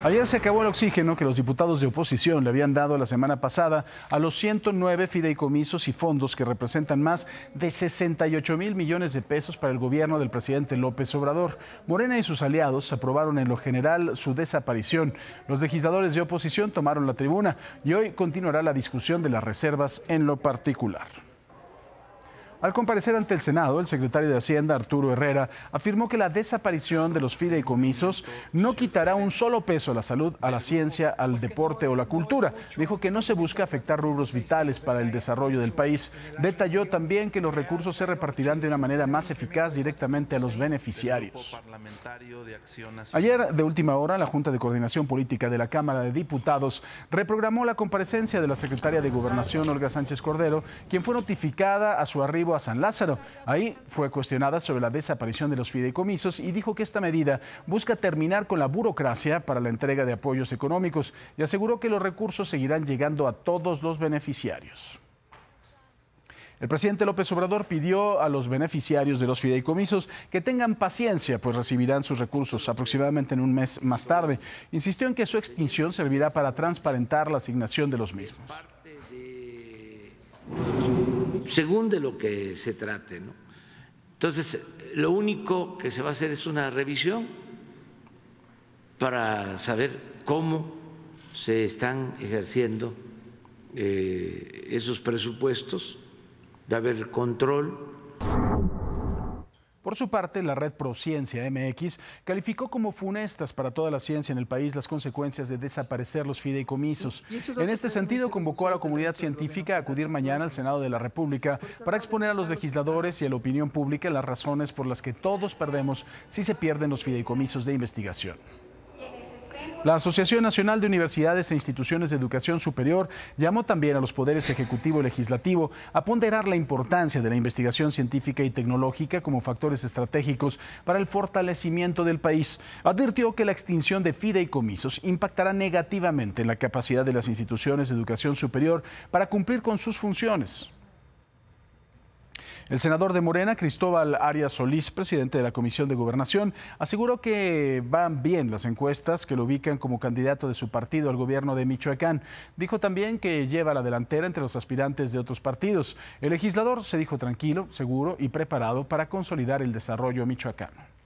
Ayer se acabó el oxígeno que los diputados de oposición le habían dado la semana pasada a los 109 fideicomisos y fondos que representan más de 68 mil millones de pesos para el gobierno del presidente López Obrador. Morena y sus aliados aprobaron en lo general su desaparición. Los legisladores de oposición tomaron la tribuna y hoy continuará la discusión de las reservas en lo particular. Al comparecer ante el Senado, el secretario de Hacienda, Arturo Herrera, afirmó que la desaparición de los fideicomisos no quitará un solo peso a la salud, a la ciencia, al deporte o la cultura. Dijo que no se busca afectar rubros vitales para el desarrollo del país. Detalló también que los recursos se repartirán de una manera más eficaz directamente a los beneficiarios. Ayer, de última hora, la Junta de Coordinación Política de la Cámara de Diputados reprogramó la comparecencia de la secretaria de Gobernación, Olga Sánchez Cordero, quien fue notificada a su arribo a San Lázaro. Ahí fue cuestionada sobre la desaparición de los fideicomisos y dijo que esta medida busca terminar con la burocracia para la entrega de apoyos económicos y aseguró que los recursos seguirán llegando a todos los beneficiarios. El presidente López Obrador pidió a los beneficiarios de los fideicomisos que tengan paciencia, pues recibirán sus recursos aproximadamente en un mes más tarde. Insistió en que su extinción servirá para transparentar la asignación de los mismos según de lo que se trate. ¿no? Entonces, lo único que se va a hacer es una revisión para saber cómo se están ejerciendo eh, esos presupuestos, de haber control por su parte, la red Prociencia MX calificó como funestas para toda la ciencia en el país las consecuencias de desaparecer los fideicomisos. En este sentido, convocó a la comunidad científica a acudir mañana al Senado de la República para exponer a los legisladores y a la opinión pública las razones por las que todos perdemos si se pierden los fideicomisos de investigación. La Asociación Nacional de Universidades e Instituciones de Educación Superior llamó también a los poderes ejecutivo y legislativo a ponderar la importancia de la investigación científica y tecnológica como factores estratégicos para el fortalecimiento del país. Advirtió que la extinción de fideicomisos impactará negativamente en la capacidad de las instituciones de educación superior para cumplir con sus funciones. El senador de Morena, Cristóbal Arias Solís, presidente de la Comisión de Gobernación, aseguró que van bien las encuestas que lo ubican como candidato de su partido al gobierno de Michoacán. Dijo también que lleva la delantera entre los aspirantes de otros partidos. El legislador se dijo tranquilo, seguro y preparado para consolidar el desarrollo michoacano.